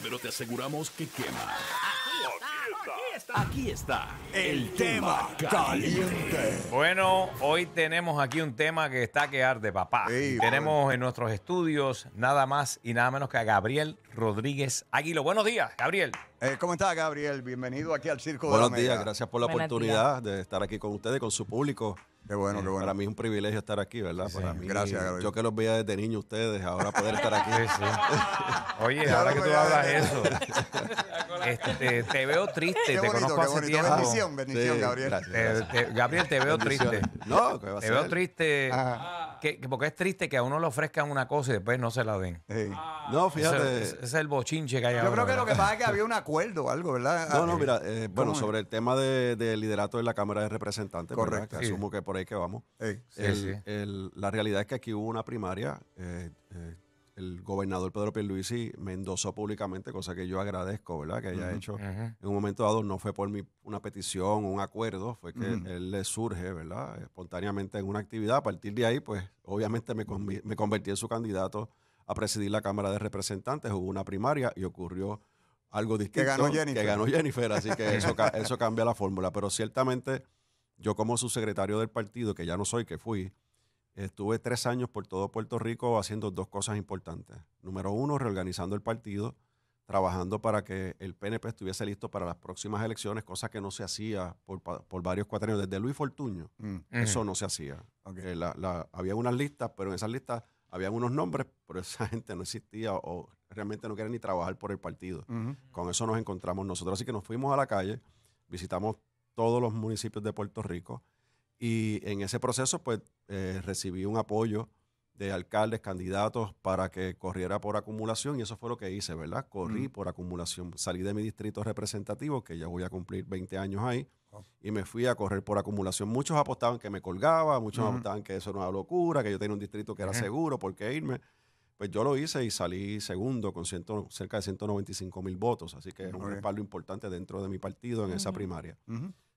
Pero te aseguramos que quema. Aquí está. el tema caliente. Bueno, hoy tenemos aquí un tema que está que arde, papá. tenemos en nuestros estudios nada más y nada menos que a Gabriel Rodríguez Aguilo Buenos días, Gabriel. Eh, ¿Cómo estás, Gabriel? Bienvenido aquí al Circo de la Buenos días, gracias por la oportunidad de estar aquí con ustedes, con su público. Qué bueno, bueno. Para mí es un privilegio estar aquí, ¿verdad? para mí, gracias, Gabriel. Yo que los veía desde niño ustedes, ahora poder estar aquí. Oye, ahora que tú hablas eso, este, te veo triste, te conozco hace tiempo. Bendición, bendición, Gabriel. Gabriel, te veo triste. No, va a Te veo triste. Ah que, porque es triste que a uno le ofrezcan una cosa y después no se la den. Ah. No, fíjate. Ese, es el bochinche que hay Yo creo que lo que pasa es que había un acuerdo o algo, ¿verdad? No, no, ah, mira, eh, eh, bueno, sobre el tema de, liderato en la Cámara de Representantes, Que asumo que por ahí que vamos. el- la realidad es que aquí hubo una primaria. eh, eh, el gobernador Pedro Pierluisi me endosó públicamente, cosa que yo agradezco, ¿verdad? Que haya hecho. En un momento dado no fue por mi, una petición, un acuerdo, fue que él le surge, ¿verdad? Espontáneamente en una actividad. A partir de ahí, pues obviamente me, convertí en su candidato a presidir la Cámara de Representantes. Hubo una primaria y ocurrió algo distinto. Que ganó Jennifer. Que ganó Jennifer, así que eso, eso cambia la fórmula. Pero ciertamente yo como subsecretario del partido, que ya no soy, que fui, Estuve tres años por todo Puerto Rico haciendo dos cosas importantes. Número uno, reorganizando el partido, trabajando para que el PNP estuviese listo para las próximas elecciones, cosa que no se hacía por, varios varios años. Desde Luis Fortuño, mm. eso no se hacía. Eh, había unas listas, pero en esas listas habían unos nombres, pero esa gente no existía o realmente no quería ni trabajar por el partido. Con eso nos encontramos nosotros. Así que nos fuimos a la calle, visitamos todos los municipios de Puerto Rico y en ese proceso, pues, eh, recibí un apoyo de alcaldes, candidatos, para que corriera por acumulación, y eso fue lo que hice, ¿verdad? Corrí por acumulación. Salí de mi distrito representativo, que ya voy a cumplir 20 años ahí, y me fui a correr por acumulación. Muchos apostaban que me colgaba, muchos apostaban que eso era una locura, que yo tenía un distrito que era seguro, ¿por qué irme? Pues yo lo hice y salí segundo con cerca de 195 mil votos, así que un respaldo importante dentro de mi partido en esa primaria.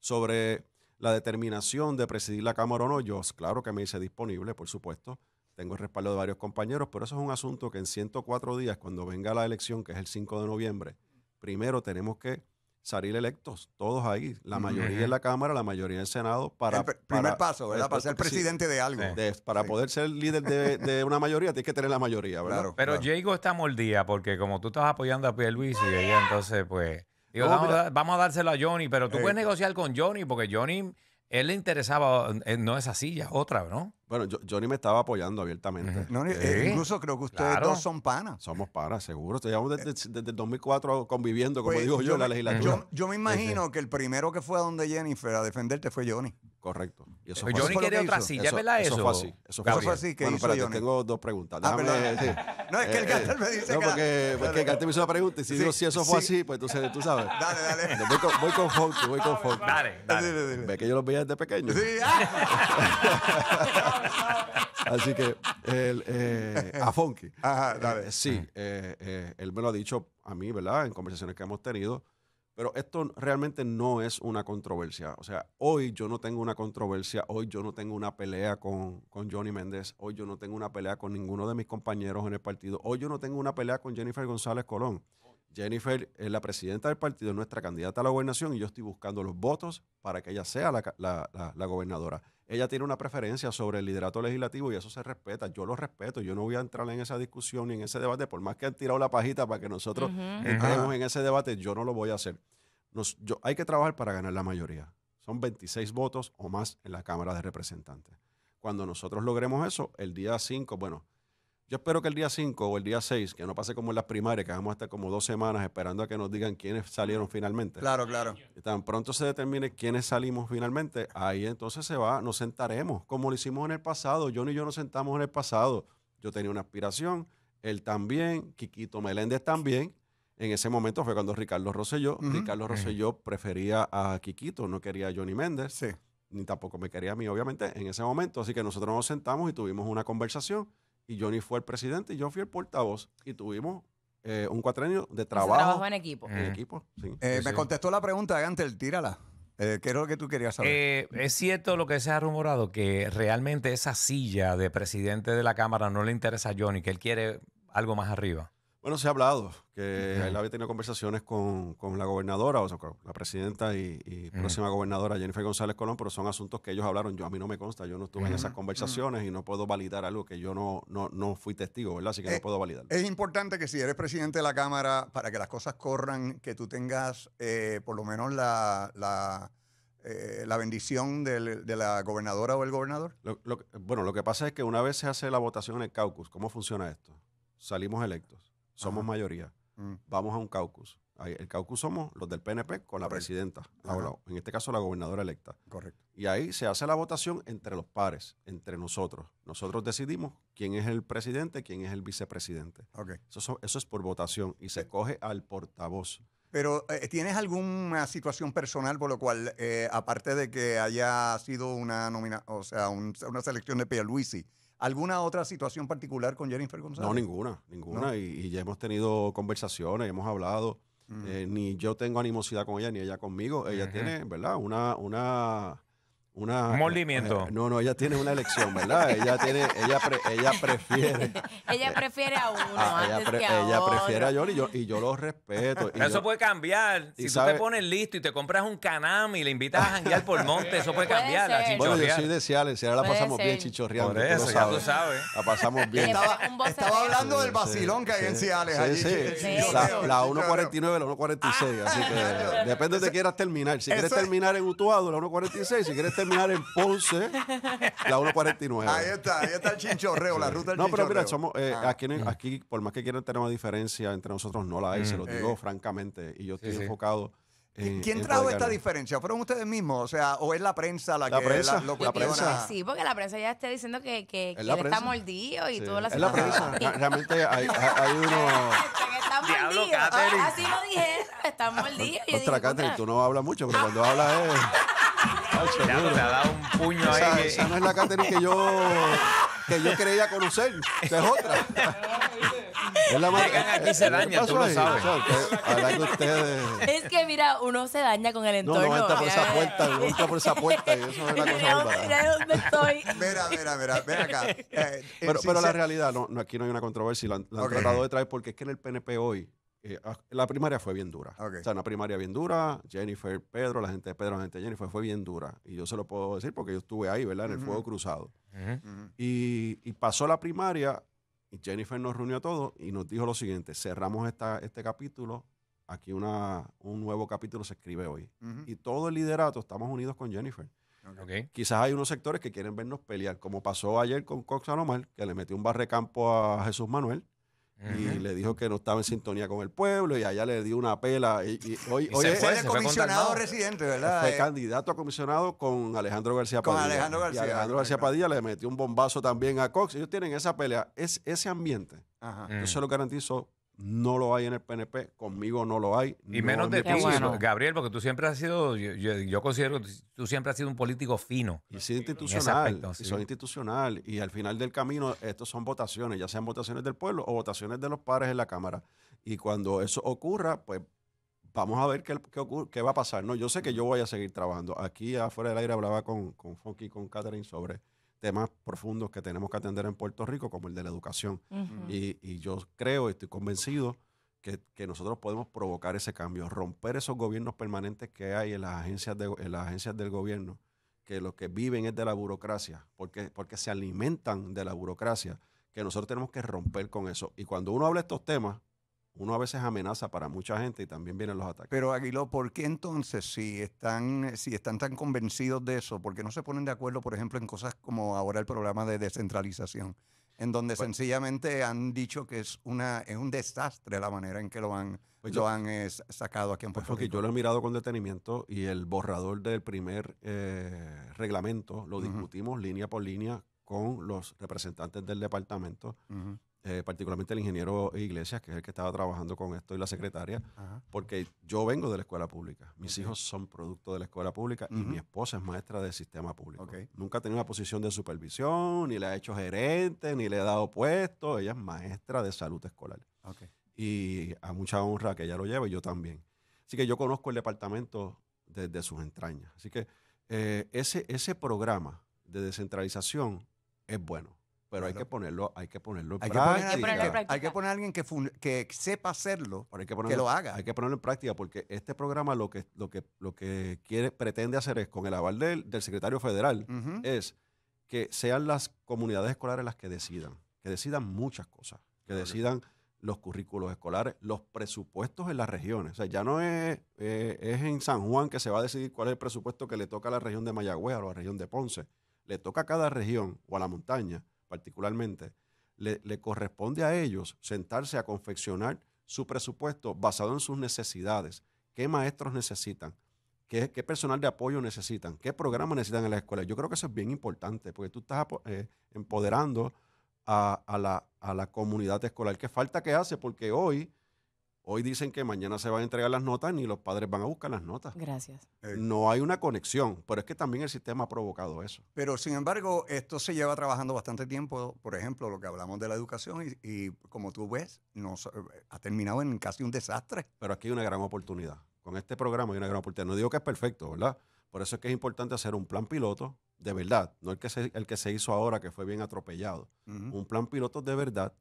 Sobre la determinación de presidir la Cámara o no, yo claro que me hice disponible, por supuesto. Tengo el respaldo de varios compañeros, pero eso es un asunto que en 104 días, cuando venga la elección, que es el 5 de noviembre, primero tenemos que salir electos, todos ahí, la mayoría en la Cámara, la mayoría en el Senado, para... primer paso, ¿verdad? Para ser presidente de algo. para poder ser líder de, una mayoría, tienes que tener la mayoría, ¿verdad? Pero Diego está mordida porque como tú estás apoyando a y ella entonces pues vamos, a, dárselo a Johnny, pero tú eh. puedes negociar con Johnny porque Johnny, él le interesaba, eh, no esa silla, otra, ¿no? Bueno, yo- Johnny me estaba apoyando abiertamente. Eh. incluso creo que ustedes dos son panas. Somos panas, seguro. Llevamos desde, el 2004 conviviendo, como pues, digo yo, en la legislatura. yo- yo me imagino que el primero que fue a donde Jennifer a defenderte fue Johnny. Correcto. Y eso fue otra Eso- ¿verdad? Eso, fue así. Eso fue así que bueno, espérate, tengo dos preguntas. Ah, No, es que el eh, cartel me dice No, porque, porque el cartel me hizo una pregunta y si digo si eso fue así, pues tú sabes. Dale, dale. Voy con, Fonky, voy con Fonky. Dale, dale. dale. Ve que yo los veía desde pequeño. Sí, ah. Así que eh, a Fonky. dale. Eh, sí, eh, él me lo ha dicho a mí, ¿verdad? En conversaciones que hemos tenido. Pero esto realmente no es una controversia. O sea, hoy yo no tengo una controversia, hoy yo no tengo una pelea con, Johnny Méndez, hoy yo no tengo una pelea con ninguno de mis compañeros en el partido, hoy yo no tengo una pelea con Jennifer González Colón. Jennifer es la presidenta del partido, es nuestra candidata a la gobernación y yo estoy buscando los votos para que ella sea la, la, la gobernadora ella tiene una preferencia sobre el liderato legislativo y eso se respeta. Yo lo respeto. Yo no voy a entrar en esa discusión ni en ese debate. Por más que han tirado la pajita para que nosotros entremos en ese debate, yo no lo voy a hacer. hay que trabajar para ganar la mayoría. Son 26 votos o más en la Cámara de Representantes. Cuando nosotros logremos eso, el día 5, bueno, yo espero que el día 5 o el día 6, que no pase como en las primarias, que vamos a estar como dos semanas esperando a que nos digan quiénes salieron finalmente. Claro, claro. Y tan pronto se determine quiénes salimos finalmente, ahí entonces se va, nos sentaremos, como lo hicimos en el pasado. yo y yo nos sentamos en el pasado. Yo tenía una aspiración, él también, Quiquito Meléndez también. En ese momento fue cuando Ricardo Rosselló, Ricardo Rosselló prefería a Quiquito, no quería a Johnny Méndez. Ni tampoco me quería a mí, obviamente, en ese momento. Así que nosotros nos sentamos y tuvimos una conversación y Johnny fue el presidente y yo fui el portavoz y tuvimos eh, un cuatrenio de trabajo. en equipo. Eh. equipo, eh, Me contestó la pregunta, el tírala. ¿Qué es lo que tú querías saber? es cierto lo que se ha rumorado, que realmente esa silla de presidente de la Cámara no le interesa a Johnny, que él quiere algo más arriba. Bueno, se ha hablado que él había tenido conversaciones con, la gobernadora, o sea, la presidenta y, próxima gobernadora Jennifer González Colón, pero son asuntos que ellos hablaron. Yo a mí no me consta, yo no estuve en esas conversaciones y no puedo validar algo que yo no, no, fui testigo, ¿verdad? Así que no eh, puedo validar. Es importante que si eres presidente de la Cámara, para que las cosas corran, que tú tengas eh, por lo menos la, la eh, bendición de la gobernadora o el gobernador? bueno, lo que pasa es que una vez se hace la votación en el caucus, ¿cómo funciona esto? Salimos electos somos mayoría. Mm. Vamos a un caucus. el caucus somos los del PNP con la presidenta, en este caso la gobernadora electa. Correcto. Y ahí se hace la votación entre los pares, entre nosotros. Nosotros decidimos quién es el presidente, quién es el vicepresidente. Okay. Eso, es por votación y se coge al portavoz. Pero eh, ¿tienes alguna situación personal por lo cual, eh, aparte de que haya sido una, nomina o sea, una selección de Pierluisi, Luisi, ¿Alguna otra situación particular con Jennifer González? No, ninguna, ninguna. Y, ya hemos tenido conversaciones, hemos hablado. Mm. Eh, ni yo tengo animosidad con ella, ni ella conmigo. Ella tiene, ¿verdad? Una, una una un eh, mordimiento. Eh, no, no, ella tiene una elección, ¿verdad? ella tiene, ella, ella prefiere. ella prefiere a uno ah, ella, que a ella prefiere a Yoli y yo, y yo lo respeto. eso puede cambiar. Si tú te pones listo y te compras un canami y le invitas a janguear por monte, eso puede, cambiar. La bueno, yo soy de Ciales, ahora la pasamos bien chichorreando. ya tú sabes. La pasamos bien. estaba, hablando del vacilón que hay en Ciales. allí, sí. La, la 1.49, la 1.46. Así que ah, depende de quieras terminar. Si quieres terminar en Utuado, la 1.46. Si quieres en Ponce, la 149. Ahí está, ahí está el chinchorreo, la ruta del no, pero mira, somos, eh, ah. aquí, por más que quieran tener una diferencia entre nosotros, no la hay, se mm. lo eh. digo francamente. Y yo estoy enfocado. ¿Quién trajo esta diferencia? ¿Fueron ustedes mismos? O sea, ¿o es la prensa la, que prensa, la, la prensa. Sí, porque la prensa ya está diciendo que, que, está mordido y todo lo Es la prensa. Realmente hay, hay, uno... está mordido. Así lo dije, está mordido. Ostras, Catherine, tú no hablas mucho, pero cuando hablas es... Ya no un puño Esa, no es la Katherine que yo, que yo creía conocer. es otra. Es la más- aquí, se daña, tú sabes. que- ustedes... Es que mira, uno se daña con el entorno. no no, entra por esa puerta, no entra por esa puerta. eso es la cosa Mira dónde estoy. Mira, mira, mira, ven acá. Pero, eh, eh, pero la realidad, no, aquí no hay una controversia. La, han- tratado de traer porque es que en el PNP hoy eh, ah, la primaria fue bien dura. O sea, una primaria bien dura. Jennifer, Pedro, la gente de Pedro, la gente de Jennifer fue bien dura. Y yo se lo puedo decir porque yo estuve ahí, ¿verdad? En el fuego cruzado. y, pasó la primaria y Jennifer nos reunió a todos y nos dijo lo siguiente, cerramos esta, este capítulo, aquí una, un nuevo capítulo se escribe hoy. Y todo el liderato estamos unidos con Jennifer. Quizás hay unos sectores que quieren vernos pelear, como pasó ayer con Cox Anomal, que le metió un barrecampo a Jesús Manuel y le dijo que no estaba en sintonía con el pueblo y allá le dio una pela. Y, hoy, es, comisionado residente, ¿verdad? Fue candidato a comisionado con Alejandro García Padilla. Alejandro García. Y Alejandro García Padilla le metió un bombazo también a Cox. Ellos tienen esa pelea, es ese ambiente. Yo mm. se lo garantizo no lo hay en el PNP, conmigo no lo hay. Y menos de ti, Gabriel, porque tú siempre has sido, yo, considero que tú siempre has sido un político fino. Y soy institucional, y institucional, y al final del camino estos son votaciones, ya sean votaciones del pueblo o votaciones de los padres en la Cámara. Y cuando eso ocurra, pues vamos a ver qué, qué va a pasar. No, yo sé que yo voy a seguir trabajando. Aquí afuera del aire hablaba con, con y con Catherine sobre temas profundos que tenemos que atender en Puerto Rico, como el de la educación. y, yo creo y estoy convencido que, nosotros podemos provocar ese cambio, romper esos gobiernos permanentes que hay en las agencias, de, las agencias del gobierno, que lo que viven es de la burocracia, porque, porque se alimentan de la burocracia, que nosotros tenemos que romper con eso. Y cuando uno habla de estos temas, uno a veces amenaza para mucha gente y también vienen los ataques. Pero Aguiló, ¿por qué entonces si están, si están tan convencidos de eso, por qué no se ponen de acuerdo, por ejemplo, en cosas como ahora el programa de descentralización, en donde pues sencillamente han dicho que es una es un desastre la manera en que lo han pues han eh, sacado aquí en pues Puerto Porque yo lo he mirado con detenimiento y el borrador del primer eh, reglamento lo discutimos línea por línea con los representantes del departamento. Eh, particularmente el ingeniero Iglesias, que es el que estaba trabajando con esto, y la secretaria, porque yo vengo de la escuela pública. Mis hijos son producto de la escuela pública y mi esposa es maestra del sistema público. Nunca ha tenido una posición de supervisión, ni le ha hecho gerente, ni le ha dado puesto. Ella es maestra de salud escolar. Y a mucha honra que ella lo lleve, yo también. Así que yo conozco el departamento desde sus entrañas. Así que eh, ese, ese programa de descentralización es bueno pero hay que ponerlo, hay que ponerlo en hay práctica. Que poner, hay, poner a alguien que, que sepa hacerlo, que, lo haga. Hay que ponerlo en práctica porque este programa lo que, lo que, lo que quiere, pretende hacer es, con el aval del, secretario federal, es que sean las comunidades escolares las que decidan, que decidan muchas cosas, que decidan los currículos escolares, los presupuestos en las regiones. O sea, ya no es, eh, es en San Juan que se va a decidir cuál es el presupuesto que le toca a la región de Mayagüez o a la región de Ponce. Le toca a cada región o a la montaña particularmente, le, corresponde a ellos sentarse a confeccionar su presupuesto basado en sus necesidades. ¿Qué maestros necesitan? ¿Qué, personal de apoyo necesitan, qué programa necesitan en la escuela. Yo creo que eso es bien importante porque tú estás eh, empoderando a, la, a, la, comunidad escolar. ¿Qué falta que hace? Porque hoy Hoy dicen que mañana se van a entregar las notas, y los padres van a buscar las notas. Gracias. Eh, no hay una conexión, pero es que también el sistema ha provocado eso. Pero sin embargo, esto se lleva trabajando bastante tiempo, por ejemplo, lo que hablamos de la educación, y, como tú ves, eh, ha terminado en casi un desastre. Pero aquí hay una gran oportunidad. Con este programa hay una gran oportunidad. No digo que es perfecto, ¿verdad? Por eso es que es importante hacer un plan piloto de verdad, no el que se, el que se hizo ahora, que fue bien atropellado. Un plan piloto de verdad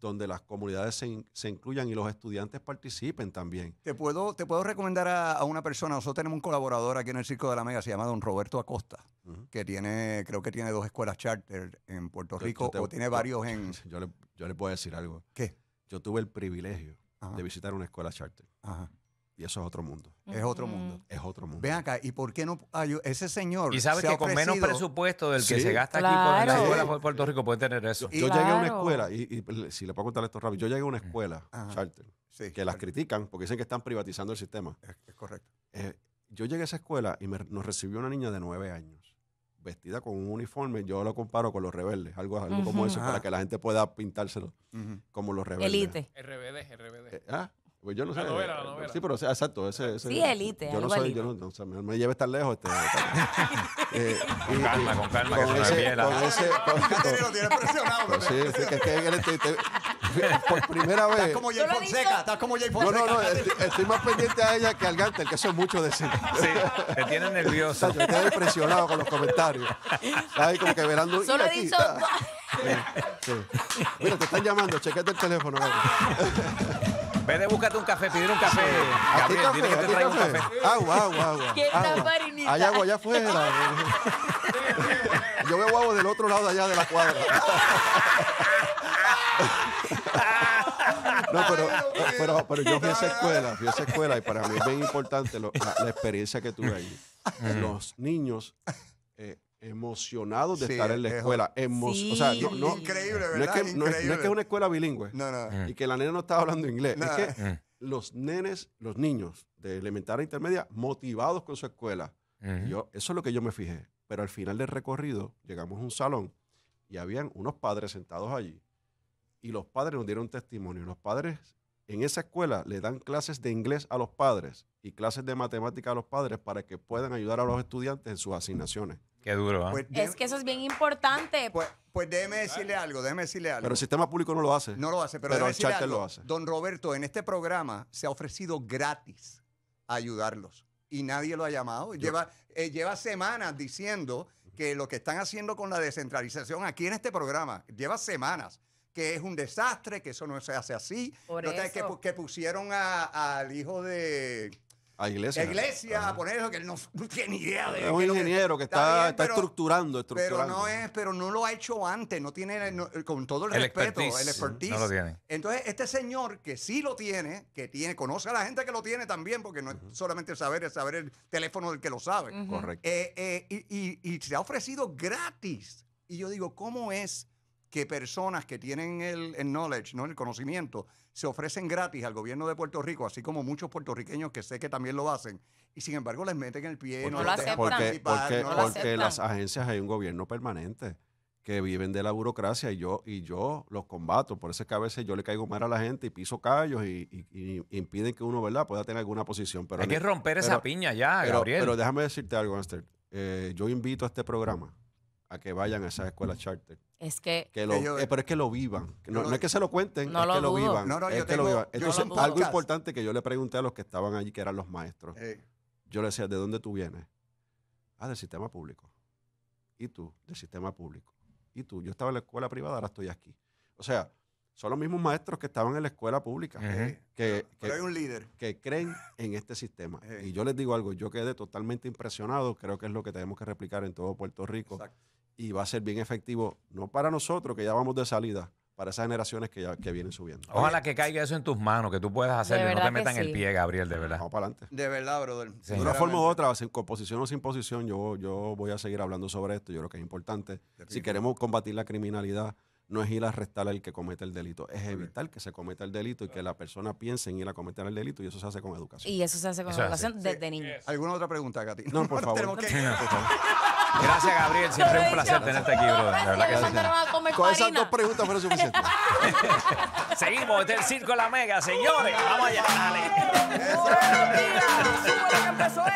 donde las comunidades se, incluyan y los estudiantes participen también. Te puedo, te puedo recomendar a, una persona, nosotros tenemos un colaborador aquí en el Circo de la Mega, se llama don Roberto Acosta, que tiene, creo que tiene dos escuelas charter en Puerto Rico, o tiene varios en... Yo le, puedo decir algo. ¿Qué? Yo tuve el privilegio de visitar una escuela charter. Ajá. Y eso es otro mundo. Es otro mundo. Es otro mundo. Ven acá, ¿y por qué no? hay ese señor. Y sabes que con menos presupuesto del que se gasta aquí por la escuela de Puerto Rico puede tener eso. Yo, llegué a una escuela, y, si le puedo contar esto rápido, yo llegué a una escuela que las critican porque dicen que están privatizando el sistema. es, correcto. Eh, yo llegué a esa escuela y nos recibió una niña de nueve años, vestida con un uniforme. Yo lo comparo con los rebeldes, algo, algo como eso, para que la gente pueda pintárselo como los rebeldes. Elite. RBD, RBD. Eh, ¿ah? Pues yo no sé. Eh, sí, pero exacto. Ese, ese, sí, elite. Yo no soy, yo no, no o sea, me lleves tan lejos. Este, eh, con calma, con calma, con que ese, con ese, con, lo tienes presionado. sí, sí, que, él te, por primera vez. Estás como Jay Fonseca, estás como Jay Fonseca. No, no, no, estoy, más pendiente a ella que al Gantel, que eso es mucho decir. Sí, te tiene nervioso. Te tiene presionado con los comentarios. Ay, como que verando. Solo he Sí, sí. Mira, te están llamando, chequete el teléfono. En de búscate un café, pide un café. Gabriel, café? café. Agua, agua, agua. Hay agua allá afuera. Yo veo agua del otro lado allá de la cuadra. No, pero, pero, yo fui a esa escuela, fui a esa escuela y para mí es bien importante la, experiencia que tuve ahí. Los niños eh, emocionados de estar en la escuela. no, Increíble, ¿verdad? no es que, es- una escuela bilingüe y que la nena no estaba hablando inglés. Es que los nenes, los niños de elemental a intermedia, motivados con su escuela. Yo, eso es lo que yo me fijé. Pero al final del recorrido llegamos a un salón y habían unos padres sentados allí. Y los padres nos dieron testimonio. Los padres en esa escuela le dan clases de inglés a los padres y clases de matemática a los padres para que puedan ayudar a los estudiantes en sus asignaciones. Qué duro, ¿ah? pues, es que eso es bien importante. Pues, pues déjeme decirle algo, déjeme decirle algo. Pero el sistema público no lo hace. No lo hace, pero, el lo hace. Don Roberto, en este programa se ha ofrecido gratis ayudarlos y nadie lo ha llamado. Lleva, eh, lleva semanas diciendo que lo que están haciendo con la descentralización aquí en este programa, lleva semanas que es un desastre, que eso no se hace así. que, pusieron al hijo de a iglesia. A iglesia, eso que no, tiene tiene idea de Es un ingeniero que, está, estructurando, estructurando. Pero no es, pero no lo ha hecho antes, no tiene, con todo el, respeto, el expertise. No lo tiene. Entonces, este señor que sí lo tiene, que tiene, conoce a la gente que lo tiene también, porque no es solamente saber, saber el teléfono del que lo sabe. Correcto. Eh, eh, y se ha ofrecido gratis. Y yo digo, ¿cómo es? que personas que tienen el, knowledge, ¿no? el conocimiento, se ofrecen gratis al gobierno de Puerto Rico, así como muchos puertorriqueños que sé que también lo hacen, y sin embargo les meten el pie. Porque, no lo porque, porque, las agencias hay un gobierno permanente que viven de la burocracia y yo, y yo los combato. Por eso es que a veces yo le caigo mal a la gente y piso callos y, impiden que uno ¿verdad? pueda tener alguna posición. Pero Hay que romper esa piña ya, Gabriel. Pero déjame decirte algo, Ángel. Eh, yo invito a este programa que vayan a esas escuelas charter. Es que, eh, pero es que lo vivan. No, es que se lo cuenten, es que lo vivan. es que lo vivan. algo importante que yo le pregunté a los que estaban allí, que eran los maestros. Eh. Yo le decía, ¿de dónde tú vienes? Ah, del sistema público. ¿Y tú? Del sistema público. ¿Y tú? Yo estaba en la escuela privada, ahora estoy aquí. O sea, son los mismos maestros que estaban en la escuela pública. que, hay un líder. Que creen en este sistema. Eh. Y yo les digo algo, yo quedé totalmente impresionado, creo que es lo que tenemos que replicar en todo Puerto Rico. Exacto y va a ser bien efectivo, no para nosotros, que ya vamos de salida, para esas generaciones que, ya, vienen subiendo. Ojalá que caiga eso en tus manos, que tú puedas hacerlo y no te metan el pie, Gabriel, de verdad. Vamos para adelante. De verdad, brother. De una forma u otra, sin, con posición o sin posición, yo, yo voy a seguir hablando sobre esto. Yo creo que es importante. Si queremos combatir la criminalidad, no es ir a arrestar al que comete el delito, es evitar que se cometa el delito y que la persona piense en ir a cometer el delito y eso se hace con educación. Y eso se hace con educación desde ¿Alguna otra pregunta, Katy? No, por favor. Gracias, Gabriel. Siempre es un placer tenerte aquí, brother. La verdad que sí. Con esas dos preguntas fueron suficiente. Seguimos, este es el Circo de la Mega, señores. Vamos allá, dale.